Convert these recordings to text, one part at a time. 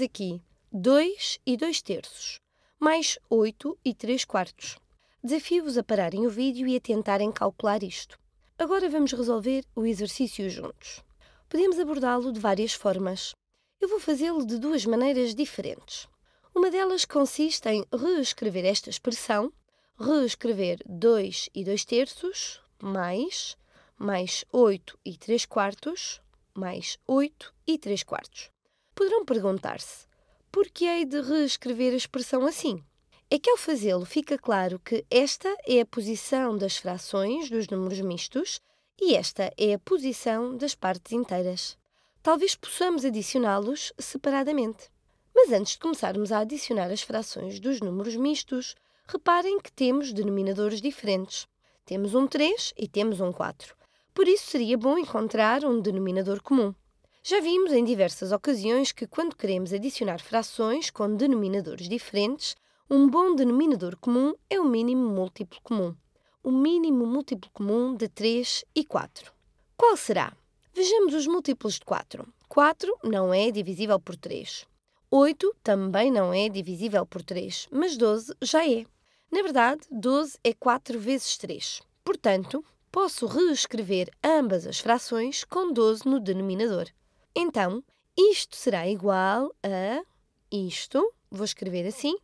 temos aqui 2 e 2 terços, mais 8 e 3 quartos. Desafio-vos a pararem o vídeo e a tentarem calcular isto. Agora vamos resolver o exercício juntos. Podemos abordá-lo de várias formas. Eu vou fazê-lo de duas maneiras diferentes. Uma delas consiste em reescrever esta expressão, reescrever 2 e 2 terços, mais, mais 8 e 3 quartos, mais 8 e 3 quartos. Poderão perguntar-se: por que hei de reescrever a expressão assim? É que ao fazê-lo fica claro que esta é a posição das frações dos números mistos e esta é a posição das partes inteiras. Talvez possamos adicioná-los separadamente. Mas antes de começarmos a adicionar as frações dos números mistos, reparem que temos denominadores diferentes. Temos um 3 e temos um 4. Por isso seria bom encontrar um denominador comum. Já vimos em diversas ocasiões que, quando queremos adicionar frações com denominadores diferentes, um bom denominador comum é o mínimo múltiplo comum. O mínimo múltiplo comum de 3 e 4. Qual será? Vejamos os múltiplos de 4. 4 não é divisível por 3. 8 também não é divisível por 3, mas 12 já é. Na verdade, 12 é 4 vezes 3. Portanto, posso reescrever ambas as frações com 12 no denominador. Então, isto será igual a isto, vou escrever assim.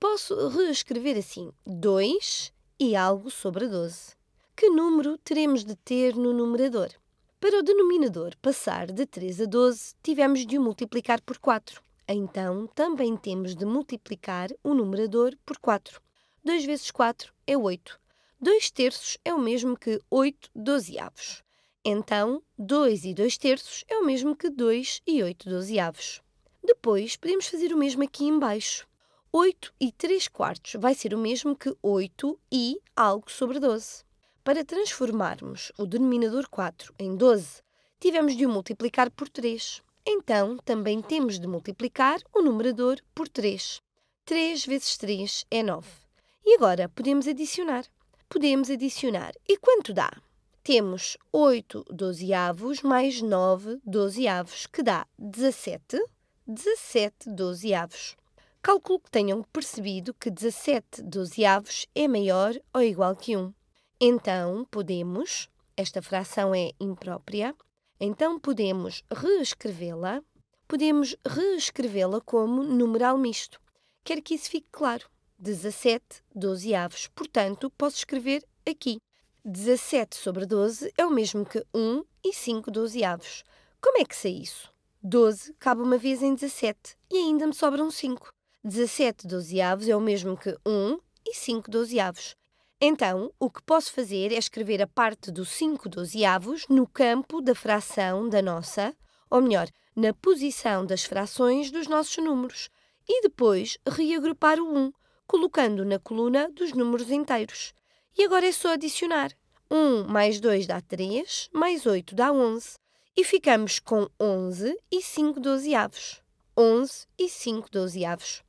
Posso reescrever assim: 2 e algo sobre 12. Que número teremos de ter no numerador? Para o denominador passar de 3 a 12, tivemos de o multiplicar por 4. Então, também temos de multiplicar o numerador por 4. 2 vezes 4 é 8. 2 terços é o mesmo que 8 dozeavos. Então, 2 e 2 terços é o mesmo que 2 e 8 dozeavos. Depois, podemos fazer o mesmo aqui embaixo. 8 e 3 quartos vai ser o mesmo que 8 e algo sobre 12. Para transformarmos o denominador 4 em 12, tivemos de o multiplicar por 3. Então, também temos de multiplicar o numerador por 3. 3 vezes 3 é 9. E agora podemos adicionar. Podemos adicionar. E quanto dá? temos 8 dozeavos mais 9 dozeavos, que dá 17, 17 dozeavos. Calculo que tenham percebido que 17 dozeavos é maior ou igual que 1. Então, podemos, esta fração é imprópria, então podemos reescrevê-la, podemos reescrevê-la como numeral misto. Quero que isso fique claro. 17 dozeavos, portanto, posso escrever aqui 17 sobre 12 é o mesmo que 1 e 5 dozeavos. Como é que sei isso? 12 cabe uma vez em 17 e ainda me sobram 5. 17 dozeavos é o mesmo que 1 e 5 dozeavos. Então, o que posso fazer é escrever a parte do 5 dozeavos no campo da fração da nossa, ou melhor, na posição das frações dos nossos números, e depois reagrupar o 1, colocando na coluna dos números inteiros. E agora é só adicionar. 1 mais 2 dá 3, mais 8 dá 11. E ficamos com 11 e 5 dozeavos. 11 e 5 dozeavos.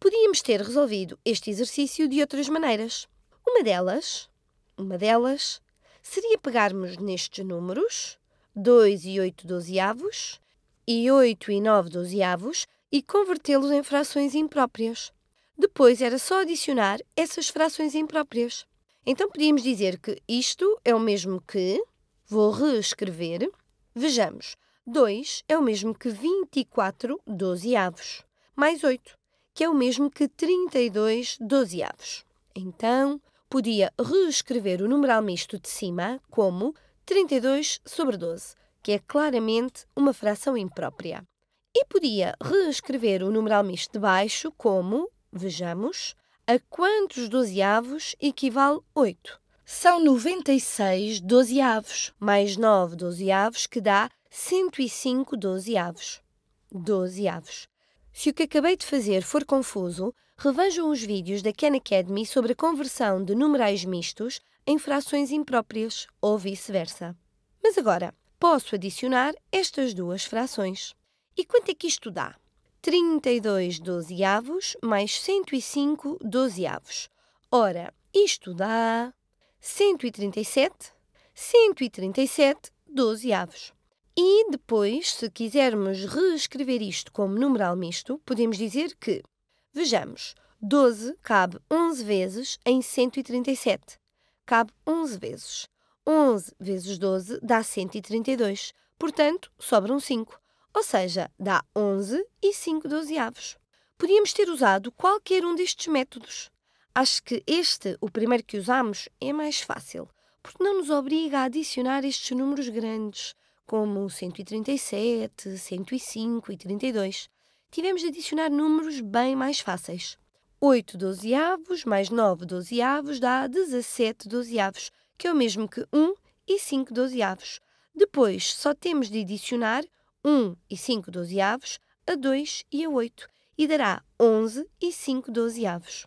Podíamos ter resolvido este exercício de outras maneiras. Uma delas, uma delas, seria pegarmos nestes números, 2 e 8 dozeavos, e 8 e 9 dozeavos, e convertê-los em frações impróprias. Depois era só adicionar essas frações impróprias. Então podíamos dizer que isto é o mesmo que, vou reescrever, vejamos, 2 é o mesmo que 24 dozeavos, mais 8, que é o mesmo que 32 dozeavos. Então, podia reescrever o numeral misto de cima como 32 sobre 12, que é claramente uma fração imprópria. E podia reescrever o numeral misto de baixo como, vejamos, a quantos dozeavos equivale 8? São 96 dozeavos, mais 9 dozeavos, que dá 105 dozeavos. Dozeavos. Se o que acabei de fazer for confuso, revejam os vídeos da Khan Academy sobre a conversão de numerais mistos em frações impróprias ou vice-versa. Mas agora, posso adicionar estas duas frações. E quanto é que isto dá? 32 dozeavos mais 105 dozeavos. Ora, isto dá 137, 137 dozeavos. E depois, se quisermos reescrever isto como numeral misto, podemos dizer que, vejamos, 12 cabe 11 vezes em 137. Cabe 11 vezes. 11 vezes 12 dá 132. Portanto, sobram 5 ou seja, dá 11 e 5 dozeavos. Podíamos ter usado qualquer um destes métodos. Acho que este, o primeiro que usamos, é mais fácil, porque não nos obriga a adicionar estes números grandes, como 137, 105 e 32. Tivemos de adicionar números bem mais fáceis. 8 dozeavos mais 9 dozeavos dá 17 dozeavos, que é o mesmo que 1 e 5 dozeavos. Depois, só temos de adicionar 1 e 5 dozeavos, a 2 e a 8, e dará 11 e 5 dozeavos.